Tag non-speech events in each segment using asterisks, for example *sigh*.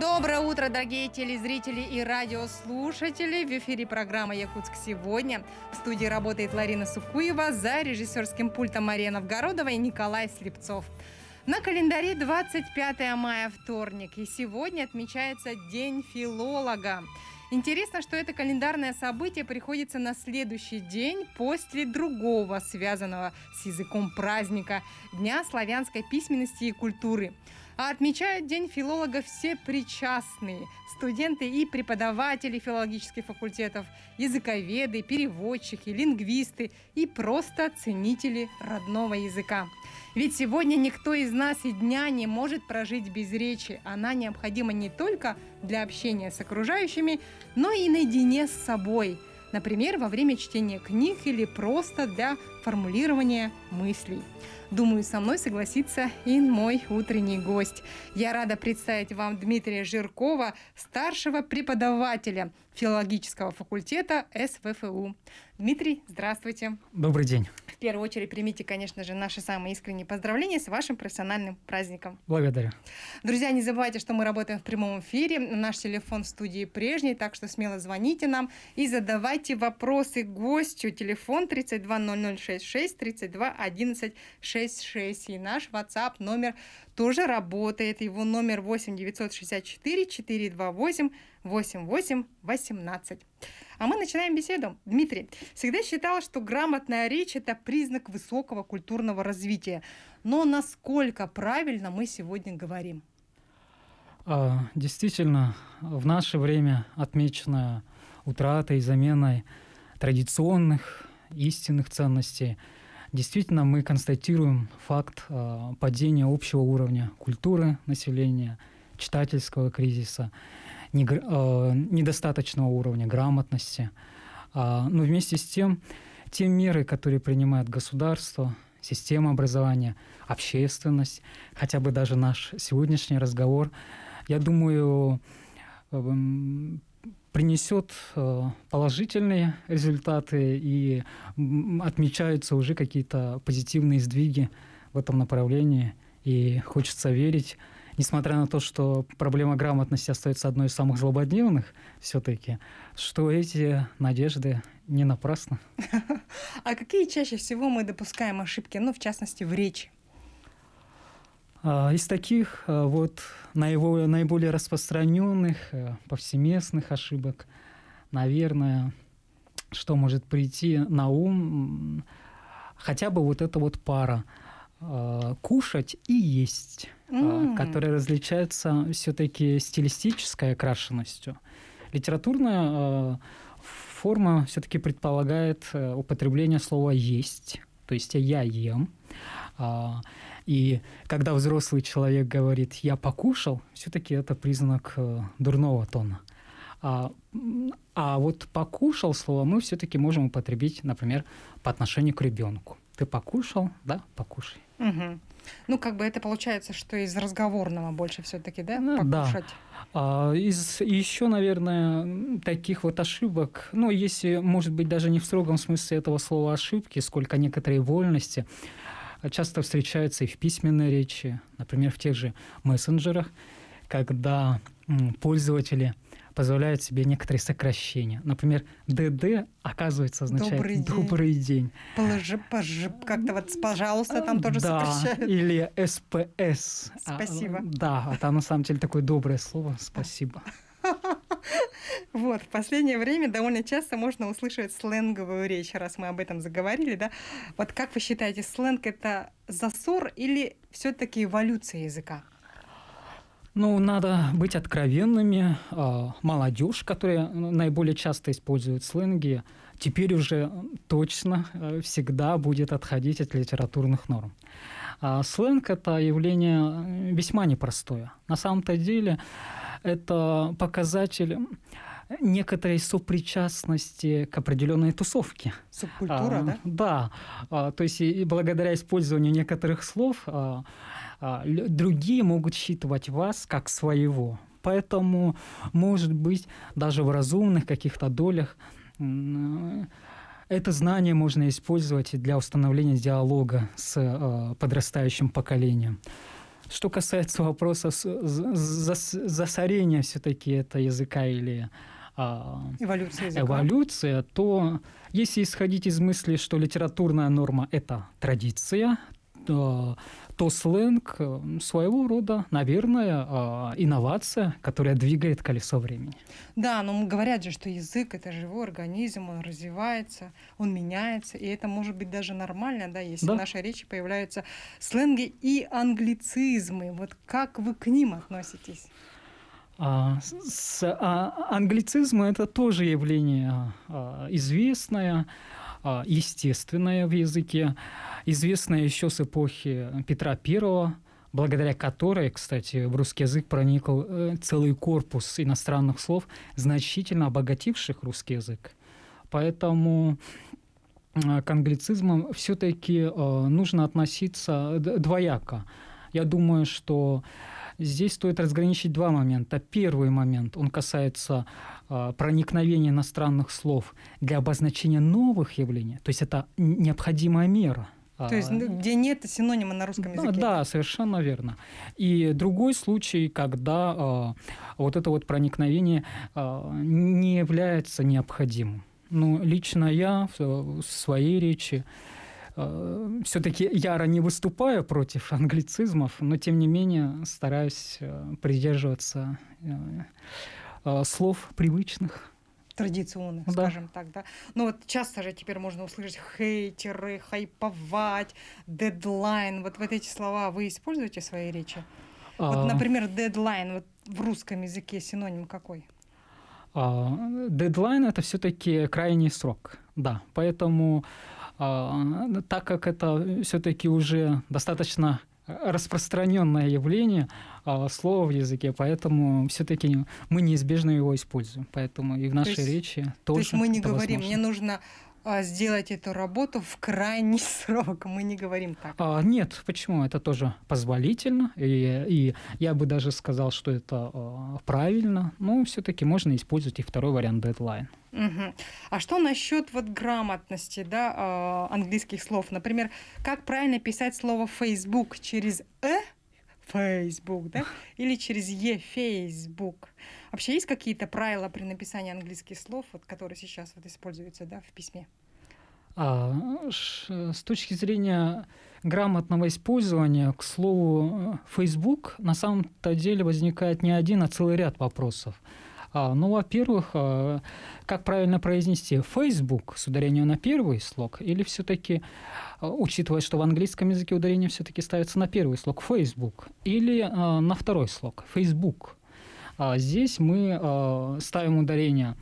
Доброе утро, дорогие телезрители и радиослушатели. В эфире программа «Якутск сегодня». В студии работает Ларина Сукуева, за режиссерским пультом Мария Новгородова и Николай Слепцов. На календаре 25 мая, вторник, и сегодня отмечается День филолога. Интересно, что это календарное событие приходится на следующий день после другого, связанного с языком праздника – Дня славянской письменности и культуры – а отмечают День филолога все причастные – студенты и преподаватели филологических факультетов, языковеды, переводчики, лингвисты и просто ценители родного языка. Ведь сегодня никто из нас и дня не может прожить без речи. Она необходима не только для общения с окружающими, но и наедине с собой – например, во время чтения книг или просто для формулирования мыслей. Думаю, со мной согласится и мой утренний гость. Я рада представить вам Дмитрия Жиркова, старшего преподавателя филологического факультета СВФУ. Дмитрий, здравствуйте. Добрый день. В первую очередь примите, конечно же, наши самые искренние поздравления с вашим профессиональным праздником. Благодарю. Друзья, не забывайте, что мы работаем в прямом эфире. Наш телефон в студии прежний, так что смело звоните нам и задавайте вопросы гостю. Телефон 320066, 0066 32 11 66 и наш WhatsApp номер тоже работает. Его номер 8 964 428 88 18. А мы начинаем беседу. Дмитрий, всегда считал, что грамотная речь – это признак высокого культурного развития. Но насколько правильно мы сегодня говорим? А, действительно, в наше время отмечено утратой и заменой традиционных истинных ценностей – действительно мы констатируем факт э, падения общего уровня культуры населения, читательского кризиса, не, э, а, недостаточного уровня грамотности. Э, но вместе с тем, те меры, которые принимает государство, система образования, общественность, хотя бы даже наш сегодняшний разговор, я думаю, эм, принесет э, положительные результаты и отмечаются уже какие-то позитивные сдвиги в этом направлении. И хочется верить, несмотря на то, что проблема грамотности остается одной из самых злободневных все-таки, что эти надежды не напрасны. *laughs* А какие чаще всего мы допускаем ошибки, ну, в частности, в речи? А, из таких а, вот наиболее, наиболее распространенных, э, повсеместных ошибок, наверное, что может прийти на ум, хотя бы вот эта вот пара а, кушать и есть, mm. которые различаются все-таки стилистической окрашенностью. Литературная форма все-таки предполагает э, употребление слова есть, то есть я ем. И когда взрослый человек говорит «я покушал», все-таки это признак э, дурного тона. А, а вот «покушал» слово мы все-таки можем употребить, например, по отношению к ребенку. Ты покушал, да, покушай. Угу. Ну, как бы это получается, что из разговорного больше все-таки, да, ну, покушать? Да. А, из еще, наверное, таких вот ошибок, ну, если, может быть, даже не в строгом смысле этого слова ошибки, сколько некоторые вольности, а часто встречаются и в письменной речи, например, в тех же мессенджерах, когда пользователи позволяют себе некоторые сокращения. Например, ДД, оказывается, означает «добрый день». Добрый день. Положи, пожи, как-то вот «пожалуйста» там э, тоже да, сокращают. или СПС. А, Спасибо. А, да, это на самом деле такое доброе слово «спасибо». *laughs* Вот, в последнее время довольно часто можно услышать сленговую речь, раз мы об этом заговорили, да. Вот как вы считаете, сленг – это засор или все таки эволюция языка? Ну, надо быть откровенными. А, молодежь, которая наиболее часто использует сленги, теперь уже точно э, всегда будет отходить от литературных норм. А сленг – это явление э, весьма непростое. На самом-то деле это показатель некоторой сопричастности к определенной тусовке. Субкультура, а, да? Да. А, то есть и благодаря использованию некоторых слов а, а, другие могут считывать вас как своего. Поэтому, может быть, даже в разумных каких-то долях это знание можно использовать для установления диалога с э, подрастающим поколением. Что касается вопроса засорения все-таки это языка или а, эволюция, языка. эволюция, то если исходить из мысли, что литературная норма – это традиция, то, то сленг э, своего рода, наверное, э, инновация, которая двигает колесо времени. Да, но говорят же, что язык – это живой организм, он развивается, он меняется, и это может быть даже нормально, да, если да. в нашей речи появляются сленги и англицизмы. Вот как вы к ним относитесь? А, с, а, англицизм это тоже явление а, известное, а, естественное в языке, известное еще с эпохи Петра I, благодаря которой, кстати, в русский язык проникл э, целый корпус иностранных слов, значительно обогативших русский язык. Поэтому а, к англицизмам все-таки э, а, нужно относиться двояко. Я думаю, что Здесь стоит разграничить два момента. Первый момент, он касается э, проникновения иностранных слов для обозначения новых явлений. То есть это необходимая мера. То а, есть ну, где нет синонима на русском языке. Да, совершенно верно. И другой случай, когда э, вот это вот проникновение э, не является необходимым. Ну, лично я в своей речи Э, все-таки яро не выступаю против англицизмов, но тем не менее стараюсь э, придерживаться э, слов привычных традиционных, да. скажем так, да. Ну вот часто же теперь можно услышать хейтеры, хайповать, дедлайн. Вот вот эти слова вы используете в своей речи? А... Вот, например, дедлайн. Вот в русском языке синоним какой? А, дедлайн а, это все-таки крайний срок, да. Поэтому а, так как это все-таки уже достаточно распространенное явление а, слова в языке, поэтому все-таки мы неизбежно его используем. Поэтому и в нашей то есть, речи тоже. То есть мы не говорим, возможно. мне нужно а, сделать эту работу в крайний *laughs* срок. Мы не говорим так. А, нет, почему? Это тоже позволительно. И, и я бы даже сказал, что это а, правильно. Но все-таки можно использовать и второй вариант дедлайн. Угу. А что насчет вот грамотности да, а, английских слов? Например, как правильно писать слово Facebook через «э»? Facebook, да? Или через Е Facebook. Вообще есть какие-то правила при написании английских слов, вот, которые сейчас вот используются да, в письме? А, с точки зрения грамотного использования, к слову, э, Facebook на самом-то деле возникает не один, а целый ряд вопросов. А, ну, во-первых, э, как правильно произнести, Facebook с ударением на первый слог или все-таки, э, учитывая, что в английском языке ударение все-таки ставится на первый слог, Facebook, или э, на второй слог, Facebook. А, здесь мы ставим ударение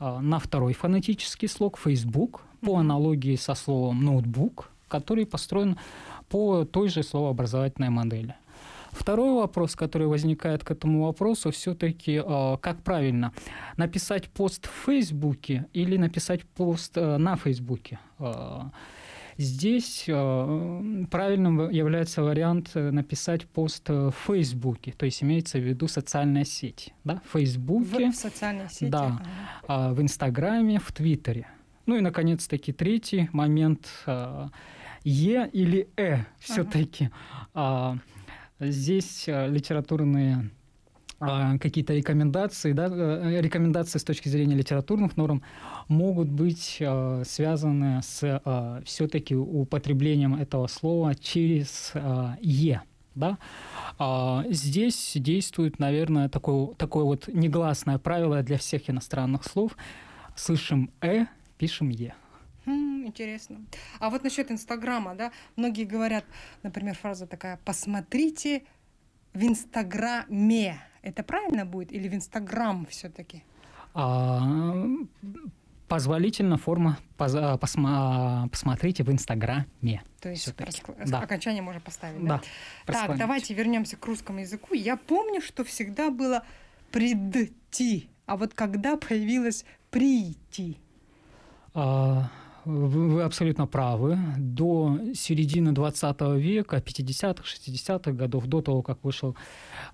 на второй фонетический слог, Facebook, по аналогии со словом ноутбук, который построен по той же словообразовательной модели. Второй вопрос, который возникает к этому вопросу, все-таки э, как правильно написать пост в Фейсбуке или написать пост э, на Фейсбуке? Э, здесь э, правильным является вариант написать пост в Фейсбуке, то есть имеется в виду социальная сеть, да, в Фейсбуке, в, в социальной сети, да, э, в Инстаграме, в Твиттере. Ну и, наконец-таки, третий момент э, Е или Э все-таки. Ага. Э, Здесь э, литературные а, какие-то рекомендации, да, э, э, рекомендации с точки зрения литературных норм могут быть связаны с все-таки употреблением этого слова через «е». Да? А, здесь действует, наверное, такое, такое вот негласное правило для всех иностранных слов. Слышим «э», пишем «е». Хм, интересно. А вот насчет Инстаграма, да, многие говорят, например, фраза такая, посмотрите в Инстаграме. Это правильно будет или в Инстаграм все-таки? А, позволительно форма поз, посма, посмотрите в Инстаграме. То есть раск... да. окончание можно поставить. Да. да. Так, давайте вернемся к русскому языку. Я помню, что всегда было прийти, а вот когда появилось прийти. А, вы абсолютно правы. До середины 20 века, 50-х, 60-х годов, до того, как вышел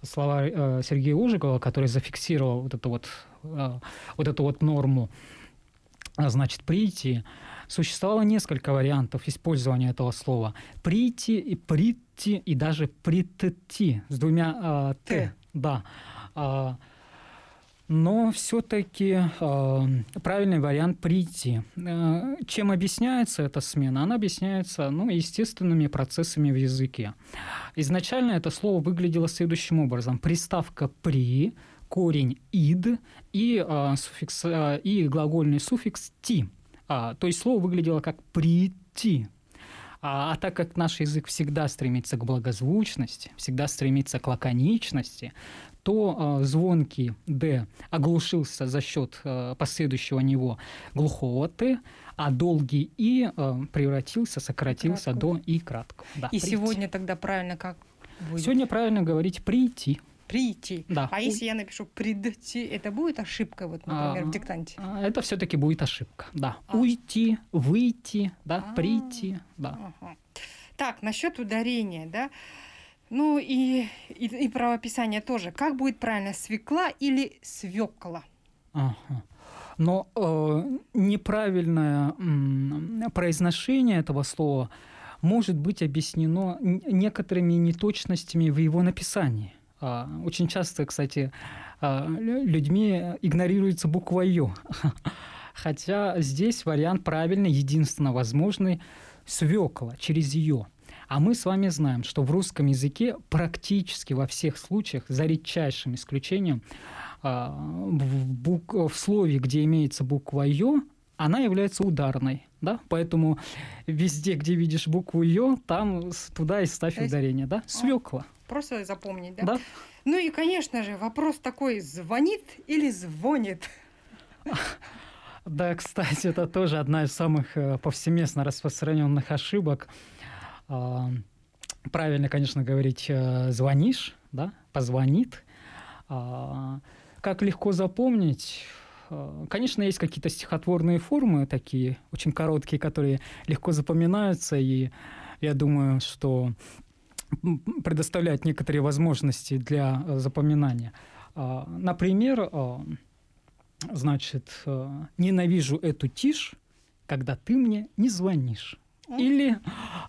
слова э, Сергея Ужикова, который зафиксировал вот эту вот, э, вот эту вот норму, э, значит, прийти, существовало несколько вариантов использования этого слова. Прийти и прийти и даже прийти с двумя э, «т». «Т». Да. А, но все-таки э, а, правильный вариант прийти. Э, чем объясняется эта смена? Она объясняется ну, естественными процессами в языке. Изначально это слово выглядело следующим образом. Приставка «при», корень «ид» и, э, суффикс, э, и глагольный суффикс «ти». А, то есть слово выглядело как «прийти». А, а так как наш язык всегда стремится к благозвучности, всегда стремится к лаконичности, то э, а, звонкий д оглушился за счет э, последующего него глухого Т, а долгий И э, превратился, сократился краткого. до И краткого. Да, и прийти. сегодня тогда правильно как будет? Сегодня правильно говорить «прийти». Прийти. Да. А если я напишу придти, это будет ошибка, вот, например, а, в диктанте? Это все-таки будет ошибка, да. А. Уйти, выйти, да, а. прийти, да. Ага. Так, насчет ударения, да. Ну и, и, и правописание тоже. Как будет правильно, свекла или свекла? Ага. Но э, неправильное э, произношение этого слова может быть объяснено некоторыми неточностями в его написании. Э, очень часто, кстати, э, людьми игнорируется буква «ё». *laughs* Хотя здесь вариант правильный, единственно возможный – свекла через «ё». А мы с вами знаем, что в русском языке практически во всех случаях, за редчайшим исключением, а, в, бук... в слове, где имеется буква «ё», она является ударной, да, поэтому везде, где видишь букву «ё», там туда и ставь есть... ударение, да, свекла. Просто запомнить, да? Да. Ну и, конечно же, вопрос такой, звонит или звонит? *laughs* Да, кстати, это тоже одна из самых э, повсеместно распространенных ошибок. А, правильно, конечно, говорить э, «звонишь», да, «позвонит». А, как легко запомнить? А, конечно, есть какие-то стихотворные формы такие, очень короткие, которые легко запоминаются, и я думаю, что предоставляют некоторые возможности для э, запоминания. Например, значит, э, «Ненавижу эту тишь, когда ты мне не звонишь». Или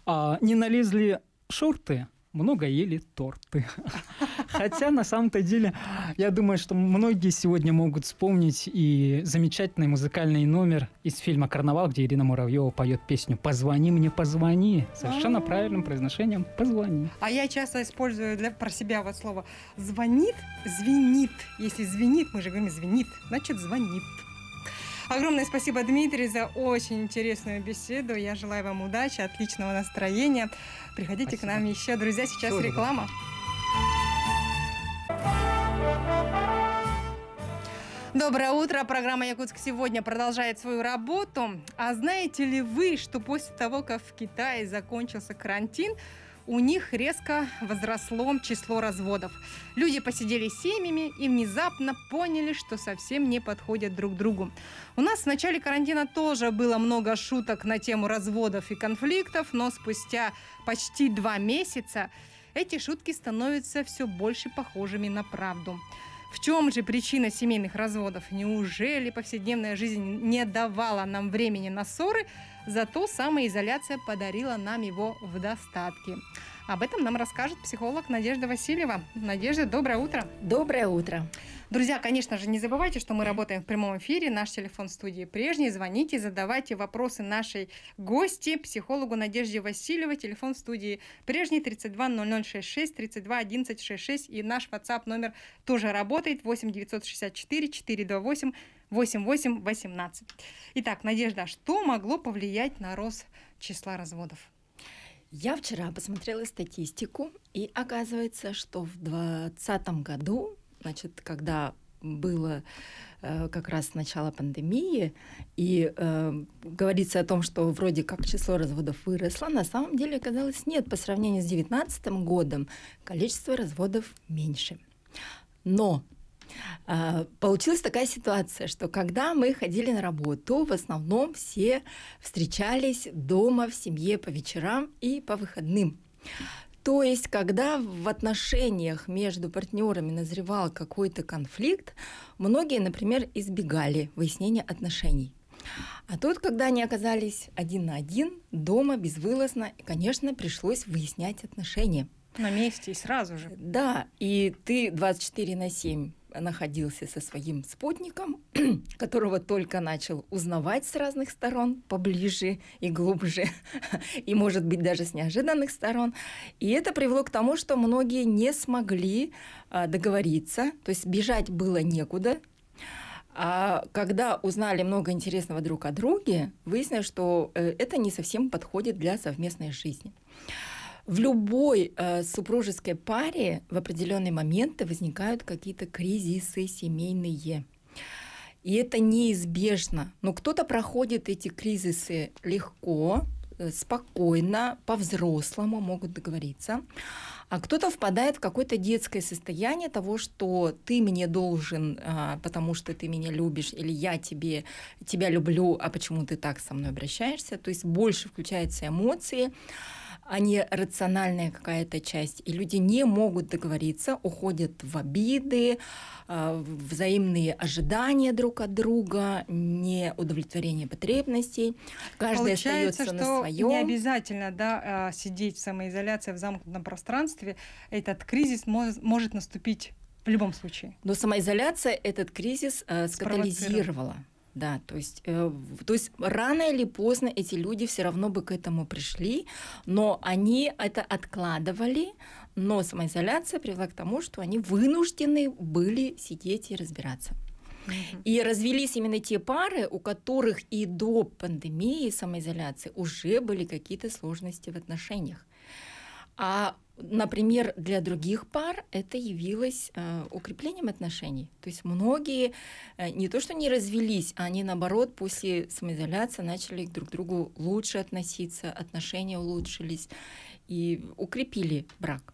а, не налезли шорты, много ели торты. *laughs* Хотя, на самом-то деле, я думаю, что многие сегодня могут вспомнить и замечательный музыкальный номер из фильма «Карнавал», где Ирина Муравьева поет песню «Позвони мне, позвони». Совершенно а. правильным произношением «позвони». А я часто использую для, про себя вот слово «звонит», «звенит». Если «звенит», мы же говорим «звенит», значит «звонит». Огромное спасибо, Дмитрий, за очень интересную беседу. Я желаю вам удачи, отличного настроения. Приходите спасибо. к нам еще, друзья. Сейчас Всего реклама. Доброе утро. Программа «Якутск сегодня» продолжает свою работу. А знаете ли вы, что после того, как в Китае закончился карантин, у них резко возросло число разводов. Люди посидели семьями и внезапно поняли, что совсем не подходят друг другу. У нас в начале карантина тоже было много шуток на тему разводов и конфликтов, но спустя почти два месяца эти шутки становятся все больше похожими на правду. В чем же причина семейных разводов? Неужели повседневная жизнь не давала нам времени на ссоры? Зато самоизоляция подарила нам его в достатке. Об этом нам расскажет психолог Надежда Васильева. Надежда, доброе утро. Доброе утро. Друзья, конечно же, не забывайте, что мы работаем в прямом эфире. Наш телефон студии прежний. Звоните, задавайте вопросы нашей гости, психологу Надежде Васильевой. Телефон студии прежний 32 0066 32 11 66. И наш WhatsApp номер тоже работает 8 964 428 8818. Итак, Надежда, а что могло повлиять на рост числа разводов? Я вчера посмотрела статистику, и оказывается, что в 2020 году, значит, когда было э, как раз начало пандемии, и э, говорится о том, что вроде как число разводов выросло, на самом деле оказалось нет. По сравнению с 2019 годом количество разводов меньше. Но Э, получилась такая ситуация, что когда мы ходили на работу, в основном все встречались дома в семье по вечерам и по выходным. То есть, когда в отношениях между партнерами назревал какой-то конфликт, многие, например, избегали выяснения отношений. А тут, когда они оказались один на один, дома, безвылазно, конечно, пришлось выяснять отношения. На месте и сразу же. Да, и ты 24 на 7 находился со своим спутником, *clears throat* которого только начал узнавать с разных сторон, поближе и глубже, *laughs* и, может быть, даже с неожиданных сторон. И это привело к тому, что многие не смогли а, договориться, то есть бежать было некуда. А когда узнали много интересного друг о друге, выяснилось, что э, это не совсем подходит для совместной жизни. В любой э, супружеской паре в определенные моменты возникают какие-то кризисы семейные. И это неизбежно. Но кто-то проходит эти кризисы легко, э, спокойно, по-взрослому могут договориться. А кто-то впадает в какое-то детское состояние того, что ты мне должен, а, потому что ты меня любишь, или я тебе, тебя люблю, а почему ты так со мной обращаешься. То есть больше включаются эмоции а не рациональная какая-то часть. И люди не могут договориться, уходят в обиды, а, взаимные ожидания друг от друга, не удовлетворение потребностей. Каждый Получается, остается что на своем. Не обязательно да, а, сидеть в самоизоляции в замкнутом пространстве. Этот кризис может наступить в любом случае. Но самоизоляция этот кризис э, скатализировала. Да, то есть, э, то есть рано или поздно эти люди все равно бы к этому пришли, но они это откладывали, но самоизоляция привела к тому, что они вынуждены были сидеть и разбираться. И развелись именно те пары, у которых и до пандемии самоизоляции уже были какие-то сложности в отношениях. А Например, для других пар это явилось э, укреплением отношений. То есть многие э, не то что не развелись, а они наоборот после самоизоляции начали друг к другу лучше относиться, отношения улучшились и укрепили брак.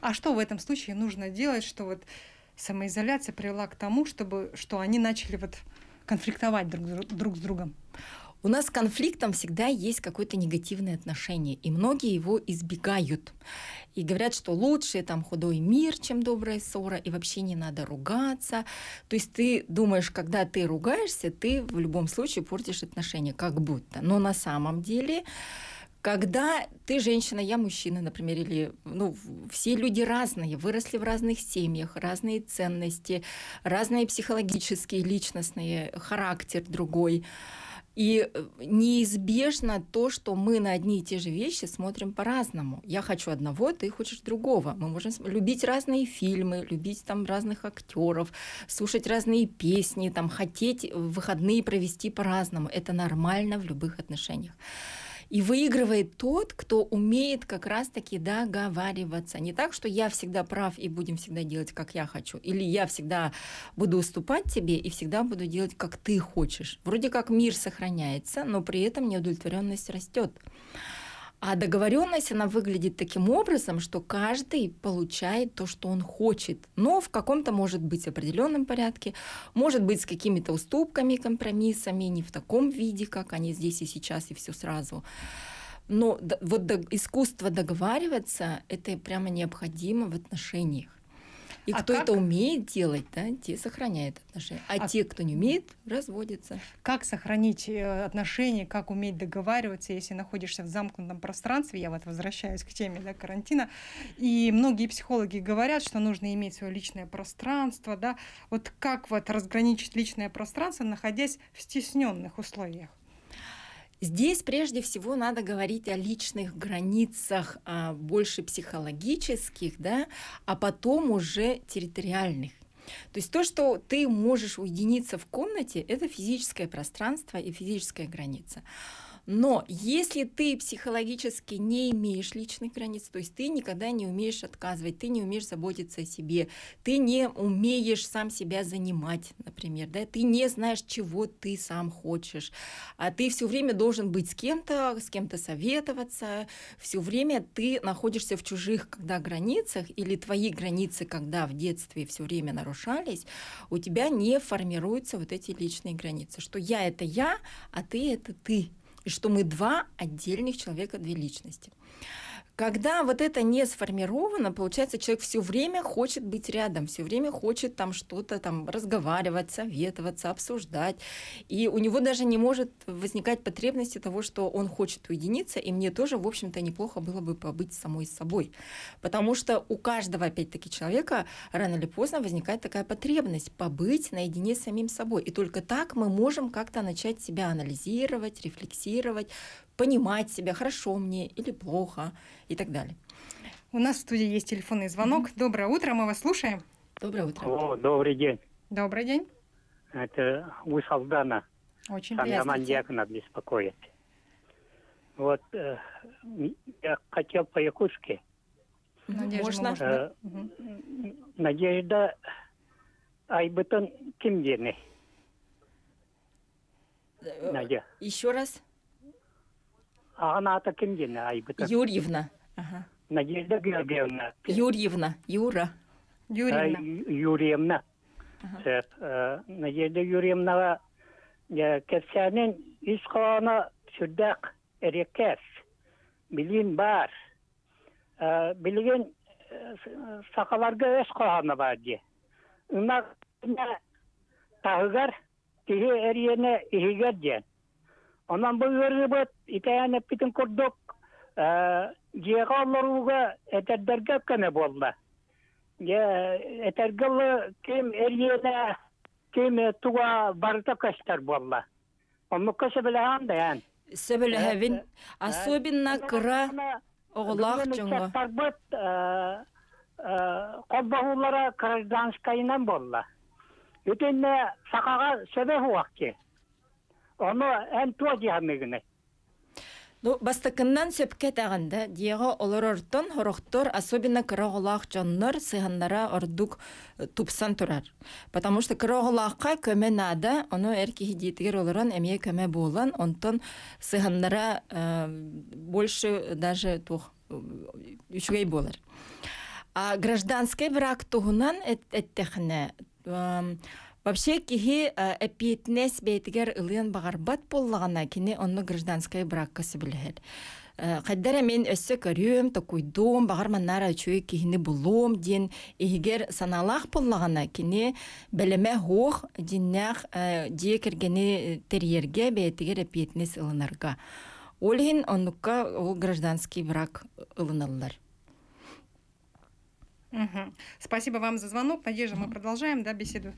А что в этом случае нужно делать, что вот самоизоляция привела к тому, чтобы, что они начали вот конфликтовать друг, друг с другом? У нас с конфликтом всегда есть какое-то негативное отношение, и многие его избегают. И говорят, что лучше там худой мир, чем добрая ссора, и вообще не надо ругаться. То есть ты думаешь, когда ты ругаешься, ты в любом случае портишь отношения, как будто. Но на самом деле когда ты женщина, я мужчина, например, или ну, все люди разные, выросли в разных семьях, разные ценности, разные психологические, личностные, характер другой. И э, неизбежно то, что мы на одни и те же вещи смотрим по-разному. Я хочу одного, ты хочешь другого. Мы можем любить разные фильмы, любить там разных актеров, слушать разные песни, там хотеть э, выходные провести по-разному. Это нормально в любых отношениях. И выигрывает тот, кто умеет как раз-таки договариваться. Не так, что я всегда прав и будем всегда делать, как я хочу. Или я всегда буду уступать тебе и всегда буду делать, как ты хочешь. Вроде как мир сохраняется, но при этом неудовлетворенность растет. А договоренность, она выглядит таким образом, что каждый получает то, что он хочет, но в каком-то, может быть, определенном порядке, может быть, с какими-то уступками, компромиссами, не в таком виде, как они здесь и сейчас, и все сразу. Но вот искусство договариваться, это прямо необходимо в отношениях. И а кто как... это умеет делать, да, те сохраняют отношения. А, а те, кто не умеет, разводятся. Как сохранить э, отношения, как уметь договариваться, если находишься в замкнутом пространстве? Я вот возвращаюсь к теме да, карантина. И многие психологи говорят, что нужно иметь свое личное пространство. Да? Вот как вот разграничить личное пространство, находясь в стесненных условиях? Здесь прежде всего надо говорить о личных границах, а, больше психологических, да, а потом уже территориальных. То есть то, что ты можешь уединиться в комнате, это физическое пространство и физическая граница. Но если ты психологически не имеешь личных границ, то есть ты никогда не умеешь отказывать, ты не умеешь заботиться о себе, ты не умеешь сам себя занимать, например, да, ты не знаешь, чего ты сам хочешь, а ты все время должен быть с кем-то, с кем-то советоваться, все время ты находишься в чужих, когда границах, или твои границы, когда в детстве все время нарушались, у тебя не формируются вот эти личные границы, что я это я, а ты это ты и что мы два отдельных человека, две личности. Когда вот это не сформировано, получается, человек все время хочет быть рядом, все время хочет там что-то там разговаривать, советоваться, обсуждать. И у него даже не может возникать потребности того, что он хочет уединиться, и мне тоже, в общем-то, неплохо было бы побыть самой собой. Потому что у каждого, опять-таки, человека рано или поздно возникает такая потребность побыть наедине с самим собой. И только так мы можем как-то начать себя анализировать, рефлексировать, понимать себя, хорошо мне или плохо и так далее. У нас в студии есть телефонный звонок. Mm-hmm. Доброе утро, мы вас слушаем. Доброе утро. О, добрый день. Добрый день. Это вы Салдана. Очень Там приятно. Роман Дьяконов беспокоит. Вот э, я хотел по-якутски. Ну, Надежда, Можно? Э, Надежда Айбетон Кимдины. Э, Надя. Еще раз. Аған аты кім дені Айбыта? Юрьевна. Надежда Георгиевна. Юрьевна. Юра. Юрьевна. Э, Юрьевна. Э, э, Надежда Юрьевнаға кәсәнен үз қаланы сүрдәк әрекәс. Билин бар. Билген сақаларға өз қаланы бар де. Үмәк тағығар Ondan бұл örübüt, iteyen epitin kurduk. Құрдық olurluğa eterderge kene bolla. Etergeli kim eriyene, kim e, tuğa barıta kaçtar bolla. Onu kaşı bile Сөбілі особенно сақаға сөбе оно эн туоди хамыгыны Ну, бастакыннан сөпке тағанда, диего олорортон хорохтор, особенно кыроғылақ жоннор сыханнара ордук э, тупсан турар. Потому что кыроғылаққа көме надо оны әркихи дейтігер олорон әме көме болан, онтон э, больше даже тух э, үшгей болар. А гражданский брак туғынан әттіхіне, Вообще кихи э, эпиетнес бейтигер ылын бағарбат боллағана кини онны гражданская браккасы білхел. Э, Қаддара мен өссі көрем, токуйдум, бағарманнара чуй кихини булум дин, егер саналақ боллағана кини біліме хоқ диннақ э, дие кергені терьерге бейтигер эпиетнес Ол Олхин онныққа ол гражданский брак ылыналлар. Угу. Спасибо вам за звонок. Надежда, мы продолжаем да, беседу.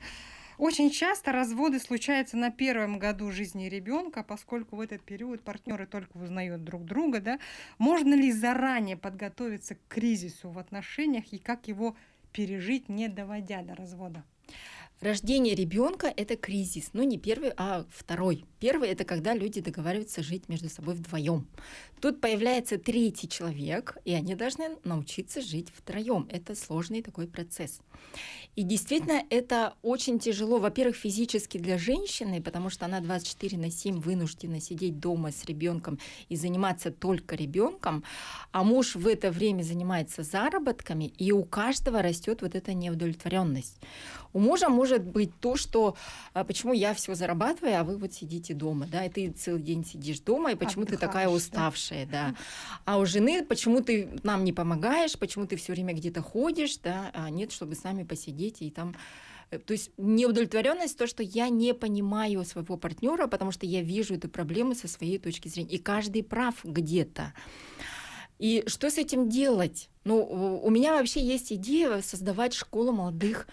Очень часто разводы случаются на первом году жизни ребенка, поскольку в этот период партнеры только узнают друг друга. Да? Можно ли заранее подготовиться к кризису в отношениях и как его пережить, не доводя до развода? Рождение ребенка – это кризис, ну не первый, а второй. Первый – это когда люди договариваются жить между собой вдвоем. Тут появляется третий человек, и они должны научиться жить втроем. Это сложный такой процесс. И действительно, это очень тяжело, во-первых, физически для женщины, потому что она 24 на 7 вынуждена сидеть дома с ребенком и заниматься только ребенком, а муж в это время занимается заработками, и у каждого растет вот эта неудовлетворенность. У мужа может быть то, что «А почему я все зарабатываю, а вы вот сидите дома, да, и ты целый день сидишь дома, и почему Отдыхаешь, ты такая уставшая старшая, да. А у жены, почему ты нам не помогаешь, почему ты все время где-то ходишь, да, а нет, чтобы сами посидеть и там э, то есть неудовлетворенность то, что я не понимаю своего партнера, потому что я вижу эту проблему со своей точки зрения. И каждый прав где-то. И что с этим делать? Ну, у меня вообще есть идея создавать школу молодых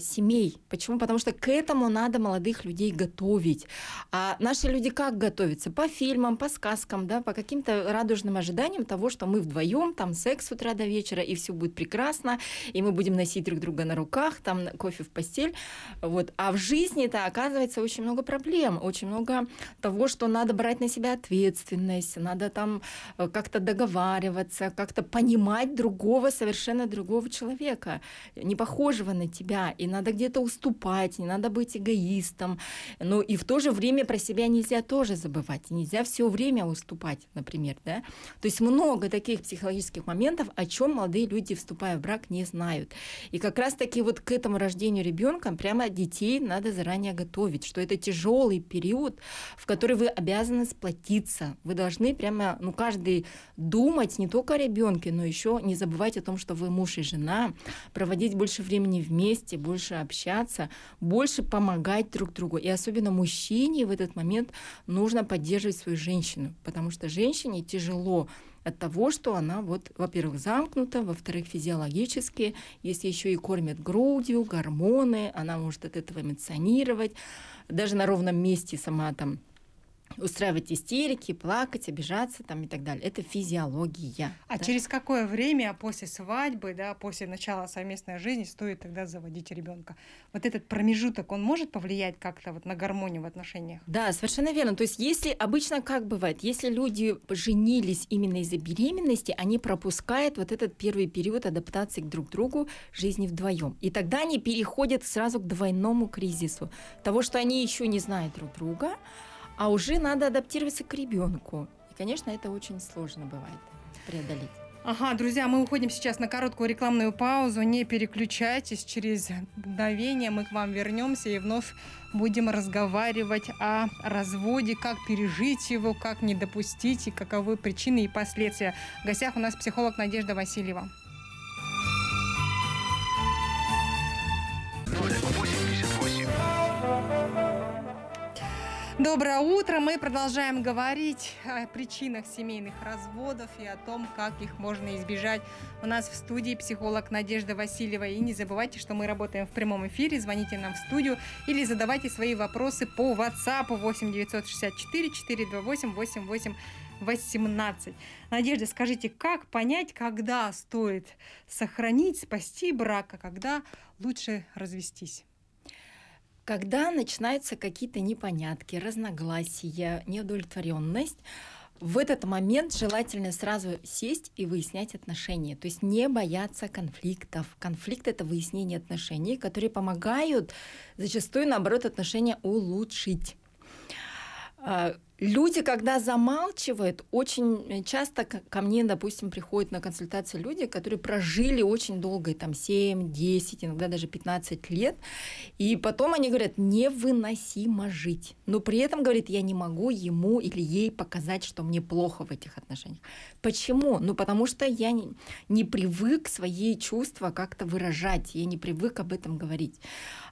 семей. Почему? Потому что к этому надо молодых людей готовить. А наши люди как готовятся? По фильмам, по сказкам, да, по каким-то радужным ожиданиям того, что мы вдвоем, там секс с утра до вечера, и все будет прекрасно, и мы будем носить друг друга на руках, там кофе в постель. Вот. А в жизни это оказывается очень много проблем, очень много того, что надо брать на себя ответственность, надо там э, как-то договариваться, как-то понимать другого, совершенно другого человека, не похожего на тебя. И и надо где-то уступать, не надо быть эгоистом. Но ну и в то же время про себя нельзя тоже забывать. Нельзя все время уступать, например. Да? То есть много таких психологических моментов, о чем молодые люди, вступая в брак, не знают. И как раз-таки вот к этому рождению ребенка прямо детей надо заранее готовить, что это тяжелый период, в который вы обязаны сплотиться. Вы должны прямо, ну, каждый думать не только о ребенке, но еще не забывать о том, что вы муж и жена, проводить больше времени вместе, больше общаться, больше помогать друг другу. И особенно мужчине в этот момент нужно поддерживать свою женщину, потому что женщине тяжело от того, что она вот, во-первых, замкнута, во-вторых, физиологически, если еще и кормят грудью, гормоны, она может от этого эмоционировать, даже на ровном месте сама там устраивать истерики, плакать, обижаться там и так далее. Это физиология. А да? через какое время после свадьбы, да, после начала совместной жизни стоит тогда заводить ребенка? Вот этот промежуток, он может повлиять как-то вот на гармонию в отношениях? Да, совершенно верно. То есть если обычно как бывает, если люди женились именно из-за беременности, они пропускают вот этот первый период адаптации к друг другу, жизни вдвоем. И тогда они переходят сразу к двойному кризису того, что они еще не знают друг друга, а уже надо адаптироваться к ребенку. И, конечно, это очень сложно бывает преодолеть. Ага, друзья, мы уходим сейчас на короткую рекламную паузу. Не переключайтесь, через мгновение мы к вам вернемся и вновь будем разговаривать о разводе, как пережить его, как не допустить и каковы причины и последствия. В гостях у нас психолог Надежда Васильева. 08 Доброе утро! Мы продолжаем говорить о причинах семейных разводов и о том, как их можно избежать. У нас в студии психолог Надежда Васильева. И не забывайте, что мы работаем в прямом эфире. Звоните нам в студию или задавайте свои вопросы по WhatsApp 8 964 428 88 18. Надежда, скажите, как понять, когда стоит сохранить, спасти брак, а когда лучше развестись? Когда начинаются какие-то непонятки, разногласия, неудовлетворенность, в этот момент желательно сразу сесть и выяснять отношения, то есть не бояться конфликтов. Конфликт — это выяснение отношений, которые помогают зачастую, наоборот, отношения улучшить. А, Люди, когда замалчивают, очень часто ко мне, допустим, приходят на консультации люди, которые прожили очень долго, там 7, 10, иногда даже 15 лет, и потом они говорят, невыносимо жить. Но при этом, говорит, я не могу ему или ей показать, что мне плохо в этих отношениях. Почему? Ну, потому что я не, не привык свои чувства как-то выражать, я не привык об этом говорить.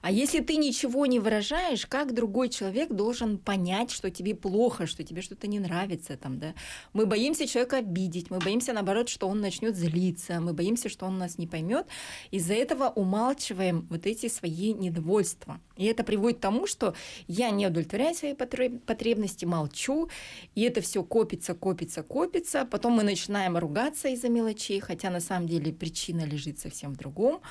А если ты ничего не выражаешь, как другой человек должен понять, что тебе плохо? плохо, что тебе что-то не нравится, там, да. Мы боимся человека обидеть, мы боимся, наоборот, что он начнет злиться, мы боимся, что он нас не поймет. Из-за этого умалчиваем вот эти свои недовольства. И это приводит к тому, что я не удовлетворяю свои потребности, молчу, и это все копится, копится, копится. Потом мы начинаем ругаться из-за мелочей, хотя на самом деле причина лежит совсем в другом.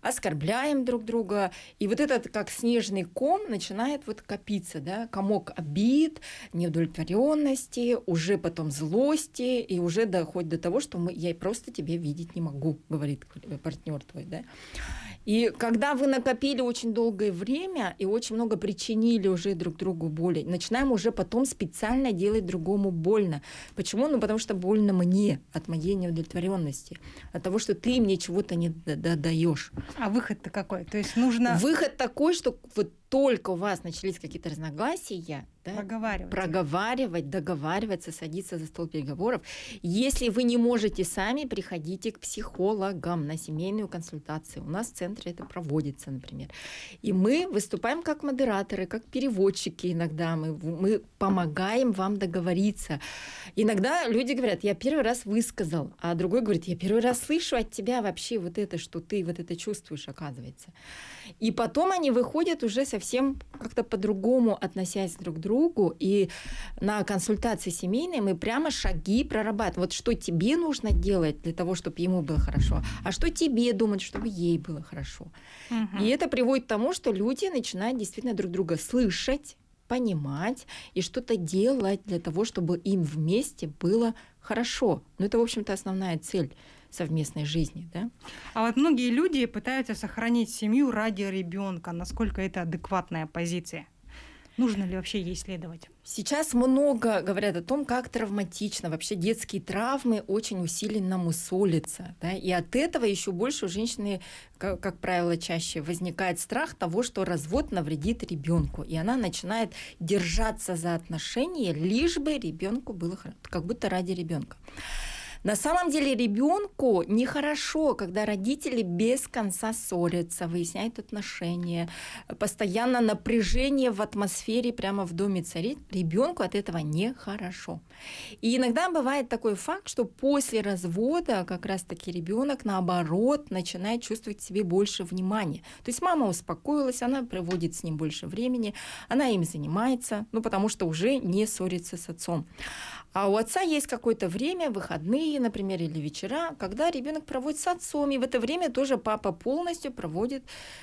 Оскорбляем друг друга. И вот этот как снежный ком начинает вот копиться, да, комок обид, не неудовлетворенности, уже потом злости, и уже доходит до того, что мы, я просто тебе видеть не могу, говорит партнер твой, да. И когда вы накопили очень долгое время и очень много причинили уже друг другу боли, начинаем уже потом специально делать другому больно. Почему? Ну, потому что больно мне от моей неудовлетворенности, от того, что ты мне чего-то не даешь. А выход-то какой? То есть нужно... Выход такой, что вот только у вас начались какие-то разногласия, да, проговаривать. проговаривать, договариваться, садиться за стол переговоров. Если вы не можете сами, приходите к психологам на семейную консультацию. У нас центр центре это проводится, например. И мы выступаем как модераторы, как переводчики иногда. Мы, мы помогаем вам договориться. Иногда люди говорят, я первый раз высказал, а другой говорит, я первый раз слышу от тебя вообще вот это, что ты вот это чувствуешь, оказывается. И потом они выходят уже совсем как-то по-другому, относясь друг к другу. И на консультации семейной мы прямо шаги прорабатываем. Вот что тебе нужно делать для того, чтобы ему было хорошо, а что тебе думать, чтобы ей было хорошо хорошо. Угу. И это приводит к тому, что люди начинают действительно друг друга слышать, понимать и что-то делать для того, чтобы им вместе было хорошо. Ну это, в общем-то, основная цель совместной жизни, да? А вот многие люди пытаются сохранить семью ради ребенка. Насколько это адекватная позиция? нужно ли вообще ей следовать? Сейчас много говорят о том, как травматично. Вообще детские травмы очень усиленно мусолятся. Да? И от этого еще больше у женщины, как, как правило, чаще возникает страх того, что развод навредит ребенку. И она начинает держаться за отношения, лишь бы ребенку было хорошо, как будто ради ребенка. На самом деле ребенку нехорошо, когда родители без конца ссорятся, выясняют отношения, постоянно напряжение в атмосфере прямо в доме царит. Ребенку от этого нехорошо. И иногда бывает такой факт, что после развода как раз-таки ребенок наоборот начинает чувствовать себе больше внимания. То есть мама успокоилась, она проводит с ним больше времени, она им занимается, ну потому что уже не ссорится с отцом. А у отца есть какое-то время, выходные, например, или вечера, когда ребенок проводит с отцом, и в это время тоже папа полностью проводит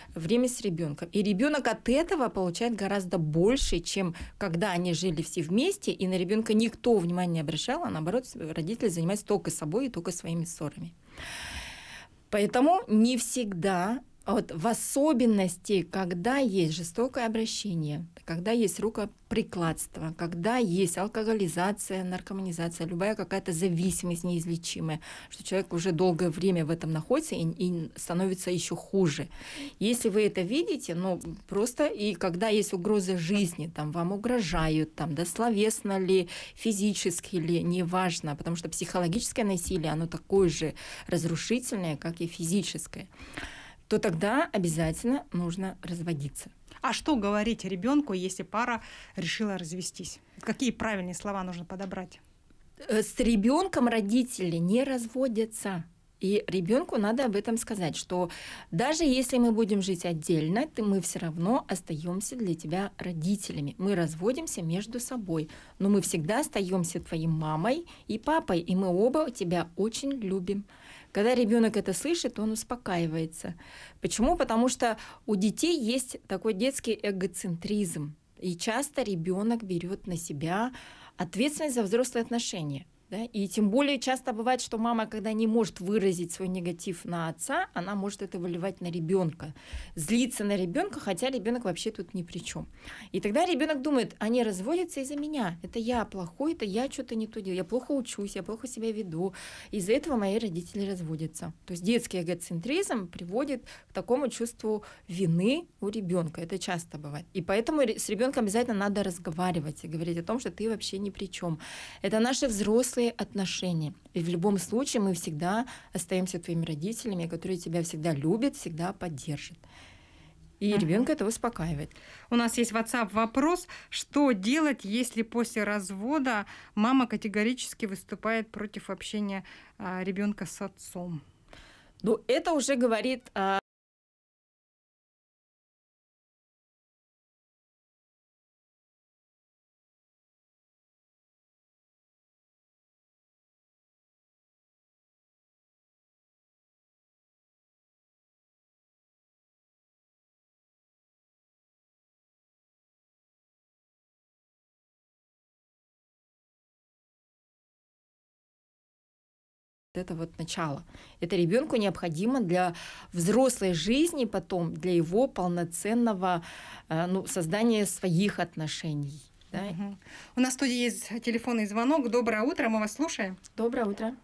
время с ребенком. И ребенок от этого получает гораздо больше, чем когда они жили все вместе, и на ребенка никто внимания не обращал, а наоборот, родители занимались только собой и только своими ссорами. Поэтому не всегда а вот, в особенности, когда есть жестокое обращение, когда есть рукоприкладство, когда есть алкоголизация, наркоманизация, любая какая-то зависимость неизлечимая, что человек уже долгое время в этом находится и, и становится еще хуже. Если вы это видите, ну просто и когда есть угроза жизни, там вам угрожают, там да, словесно ли, физически ли, неважно, потому что психологическое насилие, оно такое же разрушительное, как и физическое то тогда обязательно нужно разводиться. А что говорить ребенку, если пара решила развестись? Какие правильные слова нужно подобрать? Э, с ребенком родители не разводятся. И ребенку надо об этом сказать, что даже если мы будем жить отдельно, то мы все равно остаемся для тебя родителями. Мы разводимся между собой, но мы всегда остаемся твоим мамой и папой, и мы оба тебя очень любим. Когда ребенок это слышит, он успокаивается. Почему? Потому что у детей есть такой детский эгоцентризм. И часто ребенок берет на себя ответственность за взрослые отношения. Да? И тем более часто бывает, что мама, когда не может выразить свой негатив на отца, она может это выливать на ребенка. Злиться на ребенка, хотя ребенок вообще тут ни при чем. И тогда ребенок думает, они разводятся из-за меня. Это я плохой, это я что-то не то делаю. Я плохо учусь, я плохо себя веду. Из-за этого мои родители разводятся. То есть детский эгоцентризм приводит к такому чувству вины у ребенка. Это часто бывает. И поэтому с ребенком обязательно надо разговаривать и говорить о том, что ты вообще ни при чем. Это наши взрослые свои отношения. И в любом случае мы всегда остаемся твоими родителями, которые тебя всегда любят, всегда поддержат. И угу. ребенка это успокаивает. У нас есть WhatsApp вопрос, что делать, если после развода мама категорически выступает против общения а, ребенка с отцом? Ну, это уже говорит о а, это вот начало. Это ребенку необходимо для взрослой жизни потом, для его полноценного э, ну, создания своих отношений. Да? Угу. У нас в студии есть телефонный звонок. Доброе утро, мы вас слушаем. Доброе утро.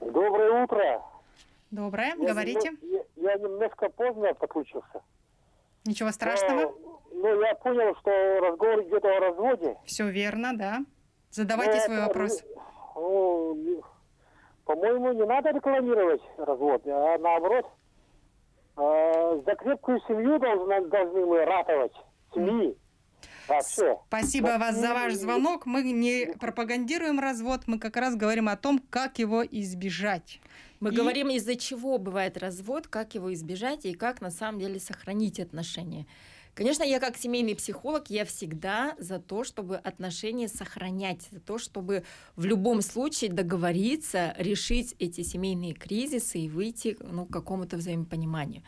Доброе утро. Доброе, я говорите. Немножко, я, я немножко поздно подключился. Ничего страшного. Но, я понял, что разговор идет о разводе. Все верно, да. Задавайте но свой это, вопрос. Ну, по-моему, не надо рекламировать развод, а наоборот, э, за крепкую семью должны, должны мы ратовать, семьи. Вообще. Спасибо Но вас за ваш звонок. Мы не пропагандируем развод, мы как раз говорим о том, как его избежать. Мы и... говорим, из-за чего бывает развод, как его избежать и как на самом деле сохранить отношения. Конечно, я как семейный психолог, я всегда за то, чтобы отношения сохранять, за то, чтобы в любом случае договориться, решить эти семейные кризисы и выйти ну, к какому-то взаимопониманию.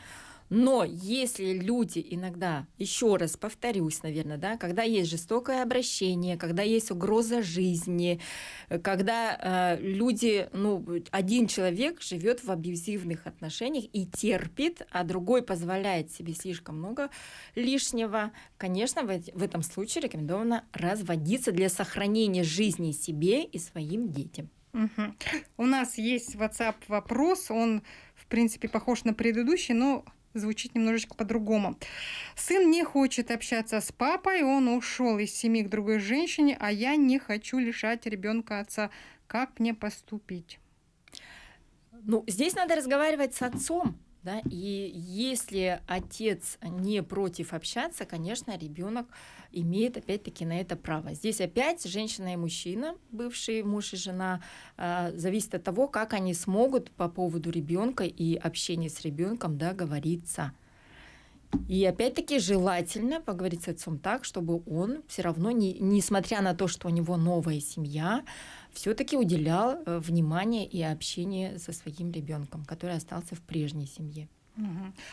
Но если люди иногда, еще раз повторюсь, наверное, да, когда есть жестокое обращение, когда есть угроза жизни, э, когда э, люди, ну, один человек живет в абьюзивных отношениях и терпит, а другой позволяет себе слишком много лишнего, конечно, в, в этом случае рекомендовано разводиться для сохранения жизни себе и своим детям. Угу. У нас есть WhatsApp вопрос, он в принципе похож на предыдущий, но звучит немножечко по-другому. Сын не хочет общаться с папой, он ушел из семьи к другой женщине, а я не хочу лишать ребенка отца. Как мне поступить? Ну, здесь надо разговаривать с отцом, да? И если отец не против общаться, конечно, ребенок имеет опять-таки на это право. Здесь опять женщина и мужчина, бывший муж и жена, а, зависит от того, как они смогут по поводу ребенка и общения с ребенком договориться. И опять-таки желательно поговорить с отцом так, чтобы он все равно, не, несмотря на то, что у него новая семья, все-таки уделял э, внимание и общение со своим ребенком, который остался в прежней семье.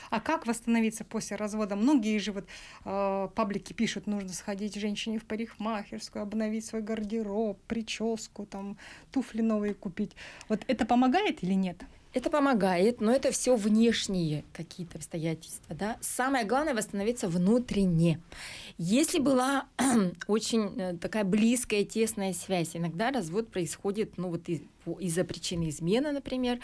А как восстановиться после развода? Многие же вот э, паблики пишут, нужно сходить женщине в парикмахерскую, обновить свой гардероб, прическу, там туфли новые купить. Вот это помогает или нет? Это помогает, но это все внешние какие-то обстоятельства. Да? Самое главное восстановиться внутренне. Если была *clears throat* очень э, такая близкая, тесная связь, иногда развод происходит ну, вот из, за причины измены, например,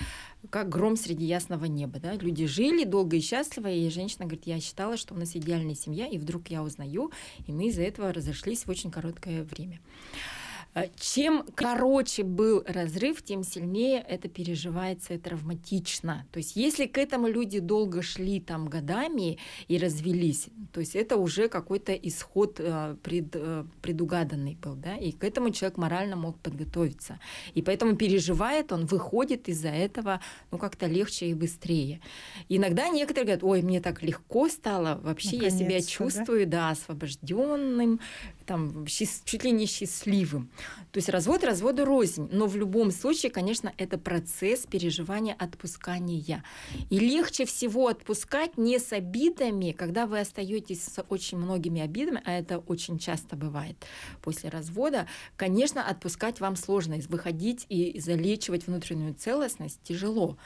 как гром среди ясного неба. Да? Люди жили долго и счастливо, и женщина говорит, я считала, что у нас идеальная семья, и вдруг я узнаю, и мы из-за этого разошлись в очень короткое время. Э, чем короче был разрыв, тем сильнее это переживается и травматично. То есть если к этому люди долго шли там годами и развелись, то есть это уже какой-то исход э, пред, э, предугаданный был, да, и к этому человек морально мог подготовиться. И поэтому переживает, он выходит из-за этого, ну, как-то легче и быстрее. Иногда некоторые говорят, ой, мне так легко стало, вообще я себя чувствую, да, да освобожденным, там, чуть ли не счастливым. То есть развод разводу рознь, но в любом случае, конечно, это процесс переживания отпускания. И легче всего отпускать не с обидами, когда вы остаетесь с очень многими обидами, а это очень часто бывает после развода, конечно, отпускать вам сложно, выходить и залечивать внутреннюю целостность тяжело.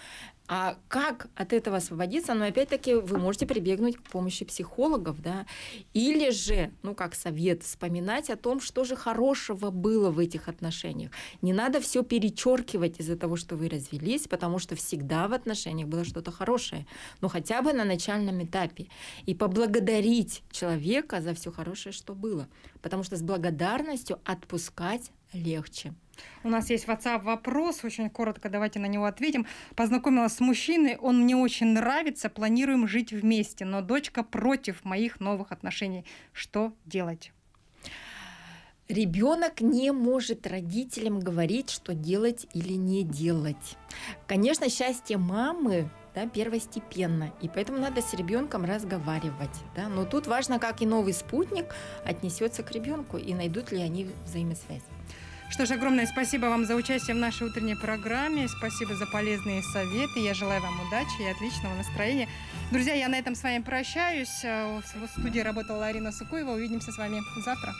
А как от этого освободиться? Но ну, опять-таки вы можете прибегнуть к помощи психологов, да, или же, ну как совет, вспоминать о том, что же хорошего было в этих отношениях. Не надо все перечеркивать из-за того, что вы развелись, потому что всегда в отношениях было что-то хорошее, ну хотя бы на начальном этапе. И поблагодарить человека за все хорошее, что было. Потому что с благодарностью отпускать легче. У нас есть WhatsApp вопрос, очень коротко давайте на него ответим. Познакомилась с мужчиной, он мне очень нравится, планируем жить вместе, но дочка против моих новых отношений. Что делать? Ребенок не может родителям говорить, что делать или не делать. Конечно, счастье мамы да, первостепенно. И поэтому надо с ребенком разговаривать. Да? Но тут важно, как и новый спутник отнесется к ребенку и найдут ли они взаимосвязь. Что ж, огромное спасибо вам за участие в нашей утренней программе. Спасибо за полезные советы. Я желаю вам удачи и отличного настроения. Друзья, я на этом с вами прощаюсь. Э, в студии работала Арина Сукуева. Увидимся с вами завтра.